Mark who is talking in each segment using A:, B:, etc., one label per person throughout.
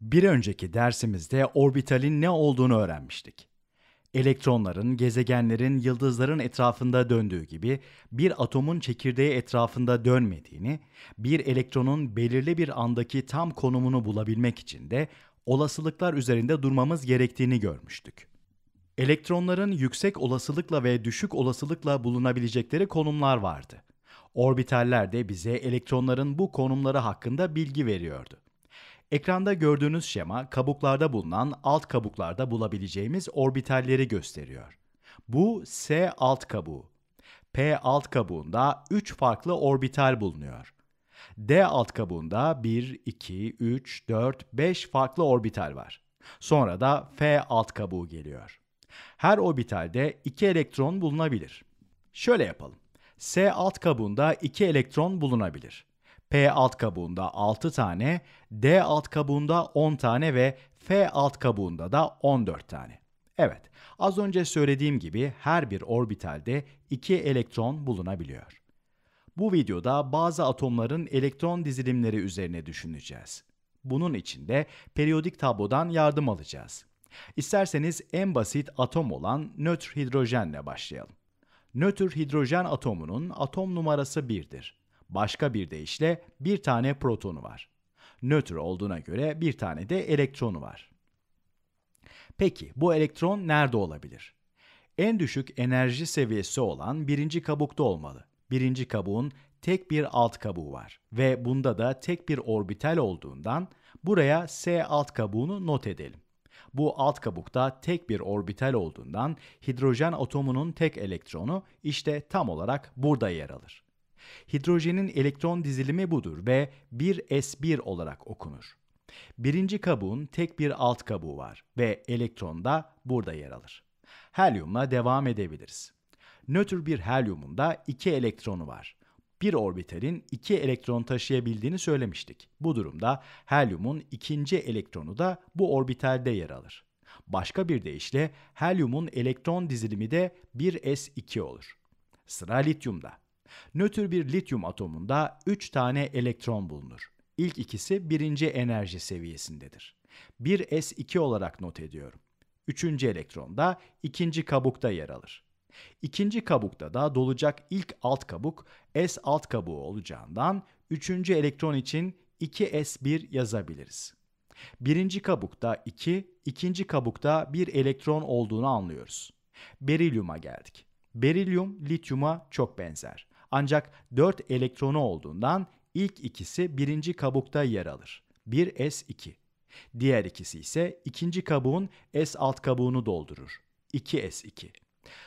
A: Bir önceki dersimizde orbitalin ne olduğunu öğrenmiştik. Elektronların, gezegenlerin, yıldızların etrafında döndüğü gibi bir atomun çekirdeği etrafında dönmediğini, bir elektronun belirli bir andaki tam konumunu bulabilmek için de olasılıklar üzerinde durmamız gerektiğini görmüştük. Elektronların yüksek olasılıkla ve düşük olasılıkla bulunabilecekleri konumlar vardı. Orbitaller de bize elektronların bu konumları hakkında bilgi veriyordu. Ekranda gördüğünüz şema kabuklarda bulunan alt kabuklarda bulabileceğimiz orbitalleri gösteriyor. Bu S alt kabuğu. P alt kabuğunda 3 farklı orbital bulunuyor. D alt kabuğunda 1, 2, 3, 4, 5 farklı orbital var. Sonra da F alt kabuğu geliyor. Her orbitalde 2 elektron bulunabilir. Şöyle yapalım. S alt kabuğunda 2 elektron bulunabilir. P alt kabuğunda 6 tane, D alt kabuğunda 10 tane ve F alt kabuğunda da 14 tane. Evet, az önce söylediğim gibi her bir orbitalde 2 elektron bulunabiliyor. Bu videoda bazı atomların elektron dizilimleri üzerine düşüneceğiz. Bunun için de periyodik tablodan yardım alacağız. İsterseniz en basit atom olan nötr hidrojenle başlayalım. Nötr hidrojen atomunun atom numarası 1'dir. Başka bir deyişle bir tane protonu var. Nötr olduğuna göre bir tane de elektronu var. Peki bu elektron nerede olabilir? En düşük enerji seviyesi olan birinci kabukta olmalı. Birinci kabuğun tek bir alt kabuğu var ve bunda da tek bir orbital olduğundan buraya S alt kabuğunu not edelim. Bu alt kabukta tek bir orbital olduğundan hidrojen atomunun tek elektronu işte tam olarak burada yer alır. Hidrojenin elektron dizilimi budur ve 1s1 olarak okunur. Birinci kabuğun tek bir alt kabuğu var ve elektron da burada yer alır. Helyumla devam edebiliriz. Nötr bir helyumun da iki elektronu var. Bir orbitalin iki elektron taşıyabildiğini söylemiştik. Bu durumda helyumun ikinci elektronu da bu orbitalde yer alır. Başka bir deyişle helyumun elektron dizilimi de 1s2 olur. Sıra lityumda. Nötr bir lityum atomunda 3 tane elektron bulunur. İlk ikisi birinci enerji seviyesindedir. 1s2 olarak not ediyorum. Üçüncü elektron da ikinci kabukta yer alır. İkinci kabukta da dolacak ilk alt kabuk S alt kabuğu olacağından üçüncü elektron için 2s1 yazabiliriz. Birinci kabukta 2, ikinci kabukta bir elektron olduğunu anlıyoruz. Berilyuma geldik. Berilyum lityuma çok benzer. Ancak 4 elektronu olduğundan ilk ikisi birinci kabukta yer alır. 1s2. Diğer ikisi ise ikinci kabuğun s alt kabuğunu doldurur. 2s2.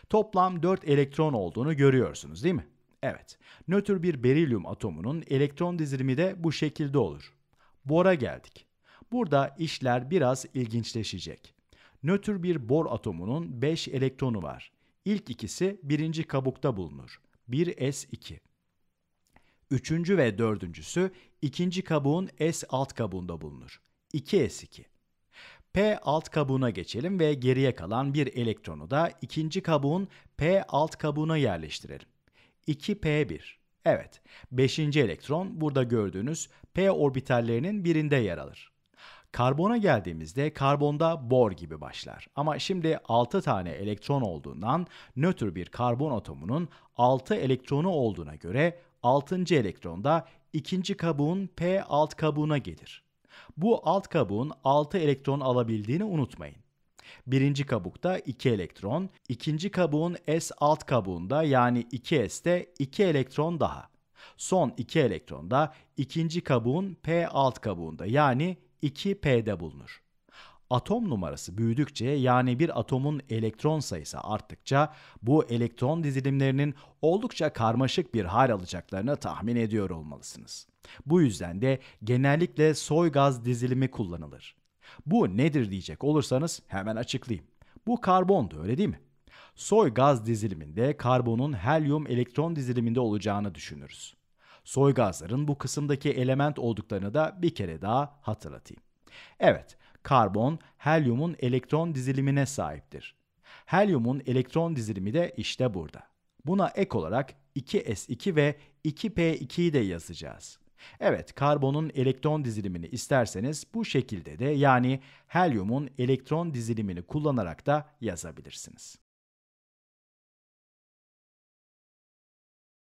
A: Toplam 4 elektron olduğunu görüyorsunuz değil mi? Evet. Nötr bir berilyum atomunun elektron dizilimi de bu şekilde olur. Bora geldik. Burada işler biraz ilginçleşecek. Nötr bir bor atomunun 5 elektronu var. İlk ikisi birinci kabukta bulunur. 1S2. Üçüncü ve dördüncüsü ikinci kabuğun S alt kabuğunda bulunur. 2S2. P alt kabuğuna geçelim ve geriye kalan bir elektronu da ikinci kabuğun P alt kabuğuna yerleştirelim. 2P1. Evet, beşinci elektron burada gördüğünüz P orbitallerinin birinde yer alır. Karbona geldiğimizde karbonda bor gibi başlar. Ama şimdi 6 tane elektron olduğundan nötr bir karbon atomunun 6 elektronu olduğuna göre 6. elektron da ikinci kabuğun P alt kabuğuna gelir. Bu alt kabuğun 6 elektron alabildiğini unutmayın. Birinci kabukta 2 elektron, ikinci kabuğun S alt kabuğunda yani 2S'te 2 elektron daha. Son 2 elektron da ikinci kabuğun P alt kabuğunda yani 2P'de bulunur. Atom numarası büyüdükçe yani bir atomun elektron sayısı arttıkça bu elektron dizilimlerinin oldukça karmaşık bir hal alacaklarını tahmin ediyor olmalısınız. Bu yüzden de genellikle soy gaz dizilimi kullanılır. Bu nedir diyecek olursanız hemen açıklayayım. Bu karbondu öyle değil mi? Soy gaz diziliminde karbonun helyum elektron diziliminde olacağını düşünürüz. Soy gazların bu kısımdaki element olduklarını da bir kere daha hatırlatayım. Evet, karbon helyumun elektron dizilimine sahiptir. Helyumun elektron dizilimi de işte burada. Buna ek olarak 2s2 ve 2p2'yi de yazacağız. Evet, karbonun elektron dizilimini isterseniz bu şekilde de yani helyumun elektron dizilimini kullanarak da yazabilirsiniz.